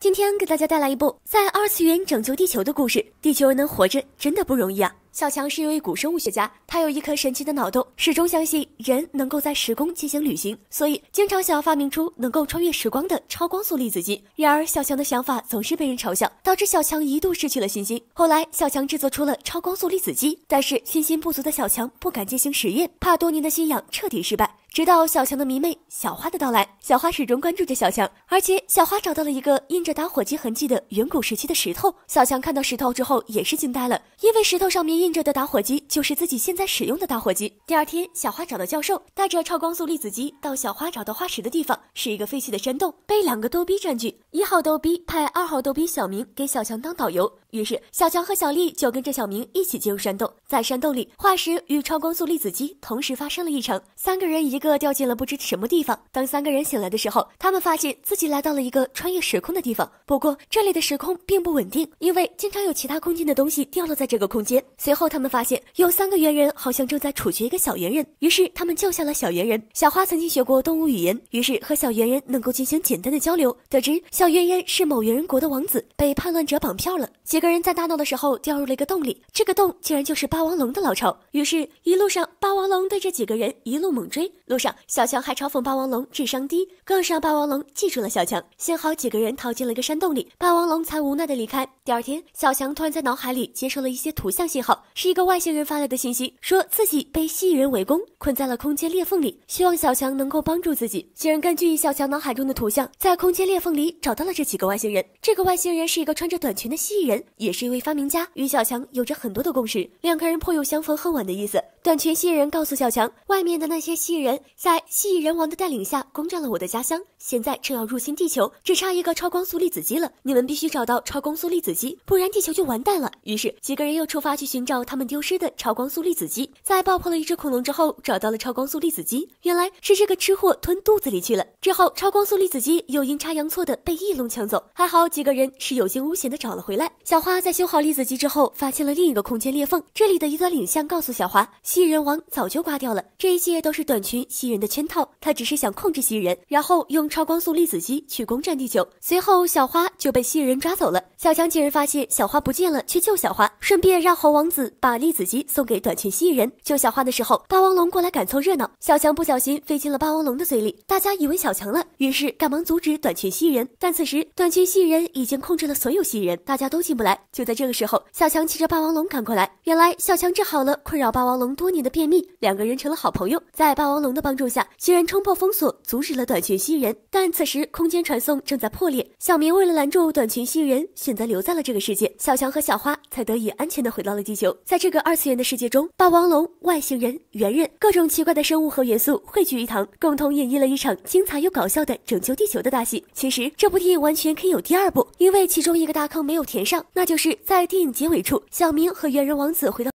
今天给大家带来一部在二次元拯救地球的故事。地球人能活着真的不容易啊！小强是一位古生物学家，他有一颗神奇的脑洞，始终相信人能够在时空进行旅行，所以经常想要发明出能够穿越时光的超光速粒子机。然而，小强的想法总是被人嘲笑，导致小强一度失去了信心。后来，小强制作出了超光速粒子机，但是信心不足的小强不敢进行实验，怕多年的信仰彻底失败。直到小强的迷妹小花的到来，小花始终关注着小强，而且小花找到了一个印着打火机痕迹的远古时期的石头。小强看到石头之后也是惊呆了，因为石头上面印着的打火机就是自己现在使用的打火机。第二天，小花找到教授，带着超光速粒子机到小花找到化石的地方，是一个废弃的山洞，被两个逗逼占据。一号逗逼派二号逗逼小明给小强当导游，于是小强和小丽就跟着小明一起进入山洞。在山洞里，化石与超光速粒子机同时发生了异常，三个人一个。掉进了不知什么地方。当三个人醒来的时候，他们发现自己来到了一个穿越时空的地方。不过这里的时空并不稳定，因为经常有其他空间的东西掉落在这个空间。随后他们发现有三个猿人好像正在处决一个小猿人，于是他们救下了小猿人。小花曾经学过动物语言，于是和小猿人能够进行简单的交流，得知小猿人是某猿人国的王子，被叛乱者绑票了。几个人在大闹的时候掉入了一个洞里，这个洞竟然就是霸王龙的老巢。于是，一路上霸王龙对这几个人一路猛追。上小强还嘲讽霸王龙智商低，更是让霸王龙记住了小强。幸好几个人逃进了一个山洞里，霸王龙才无奈的离开。第二天，小强突然在脑海里接收了一些图像信号，是一个外星人发来的信息，说自己被蜥蜴人围攻，困在了空间裂缝里，希望小强能够帮助自己。几人根据小强脑海中的图像，在空间裂缝里找到了这几个外星人。这个外星人是一个穿着短裙的蜥蜴人，也是一位发明家，与小强有着很多的共识，两个人颇有相逢恨晚的意思。短裙蜥蜴人告诉小强，外面的那些蜥蜴人。在蜥蜴人王的带领下攻占了我的家乡，现在正要入侵地球，只差一个超光速粒子机了。你们必须找到超光速粒子机，不然地球就完蛋了。于是几个人又出发去寻找他们丢失的超光速粒子机。在爆破了一只恐龙之后，找到了超光速粒子机，原来是这个吃货吞肚子里去了。之后超光速粒子机又阴差阳错的被翼龙抢走，还好几个人是有惊无险的找了回来。小花在修好粒子机之后，发现了另一个空间裂缝，这里的一段影像告诉小花，蜥蜴人王早就挂掉了，这一切都是短裙。蜥蜴人的圈套，他只是想控制蜥蜴人，然后用超光速粒子机去攻占地球。随后，小花就被蜥蜴人抓走了。小强几人发现小花不见了，去救小花，顺便让猴王子把粒子机送给短裙蜥蜴人。救小花的时候，霸王龙过来赶凑热闹。小强不小心飞进了霸王龙的嘴里，大家以为小强了，于是赶忙阻止短裙蜥蜴人。但此时，短裙蜥蜴人已经控制了所有蜥蜴人，大家都进不来。就在这个时候，小强骑着霸王龙赶过来。原来，小强治好了困扰霸王龙多年的便秘，两个人成了好朋友。在霸王龙。的帮助下，几人冲破封锁，阻止了短裙新人。但此时，空间传送正在破裂。小明为了拦住短裙新人，选择留在了这个世界。小强和小花才得以安全的回到了地球。在这个二次元的世界中，霸王龙、外星人、猿人，各种奇怪的生物和元素汇聚一堂，共同演绎了一场精彩又搞笑的拯救地球的大戏。其实，这部电影完全可以有第二部，因为其中一个大坑没有填上，那就是在电影结尾处，小明和猿人王子回到。